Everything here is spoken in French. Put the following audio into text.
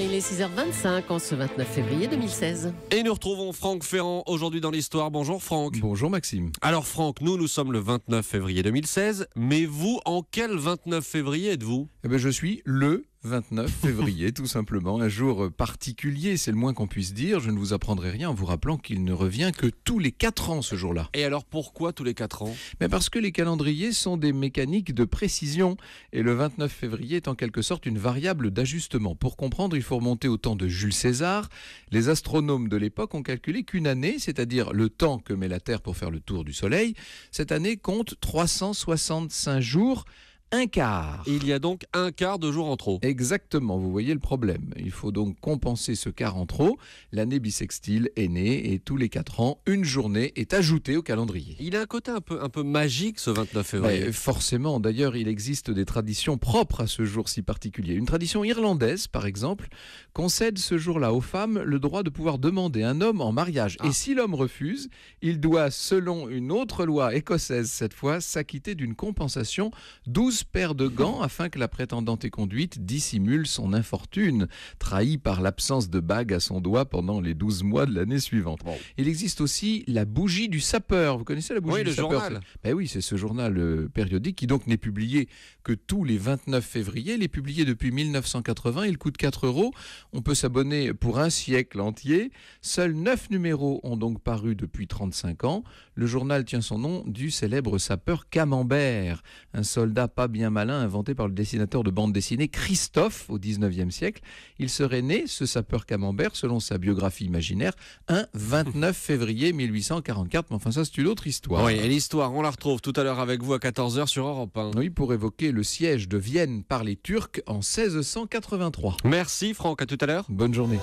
il est 6h25 en ce 29 février 2016. Et nous retrouvons Franck Ferrand aujourd'hui dans l'histoire. Bonjour Franck. Bonjour Maxime. Alors Franck, nous nous sommes le 29 février 2016, mais vous en quel 29 février êtes-vous Eh bien je suis le 29 février, tout simplement, un jour particulier, c'est le moins qu'on puisse dire. Je ne vous apprendrai rien en vous rappelant qu'il ne revient que tous les 4 ans ce jour-là. Et alors pourquoi tous les 4 ans Mais Parce que les calendriers sont des mécaniques de précision et le 29 février est en quelque sorte une variable d'ajustement. Pour comprendre, il faut remonter au temps de Jules César. Les astronomes de l'époque ont calculé qu'une année, c'est-à-dire le temps que met la Terre pour faire le tour du Soleil, cette année compte 365 jours un quart. Il y a donc un quart de jour en trop. Exactement, vous voyez le problème. Il faut donc compenser ce quart en trop. L'année bissextile est née et tous les quatre ans, une journée est ajoutée au calendrier. Il a un côté un peu, un magique ce 29 ben, février. forcément, d'ailleurs, il existe des traditions propres à ce jour si particulier. Une tradition irlandaise, par exemple, concède ce jour-là aux femmes le droit de pouvoir demander un homme en mariage. Et ah. si l'homme refuse, il doit, selon une autre loi écossaise cette fois, s'acquitter d'une compensation 12 12 de gants afin que la prétendante conduite, dissimule son infortune, trahie par l'absence de bague à son doigt pendant les 12 mois de l'année suivante. Il existe aussi la bougie du sapeur. Vous connaissez la bougie du le sapeur journal. Ben oui, c'est ce journal euh, périodique qui donc n'est publié que tous les 29 février. Il est publié depuis 1980. Il coûte 4 euros. On peut s'abonner pour un siècle entier. Seuls 9 numéros ont donc paru depuis 35 ans. Le journal tient son nom du célèbre sapeur Camembert, un soldat pas bien malin inventé par le dessinateur de bande dessinée Christophe au 19 19e siècle. Il serait né, ce sapeur camembert, selon sa biographie imaginaire, un 29 février 1844. Mais enfin, ça, c'est une autre histoire. Oui, et l'histoire, on la retrouve tout à l'heure avec vous à 14h sur Europe 1. Oui, pour évoquer le siège de Vienne par les Turcs en 1683. Merci Franck, à tout à l'heure. Bonne journée.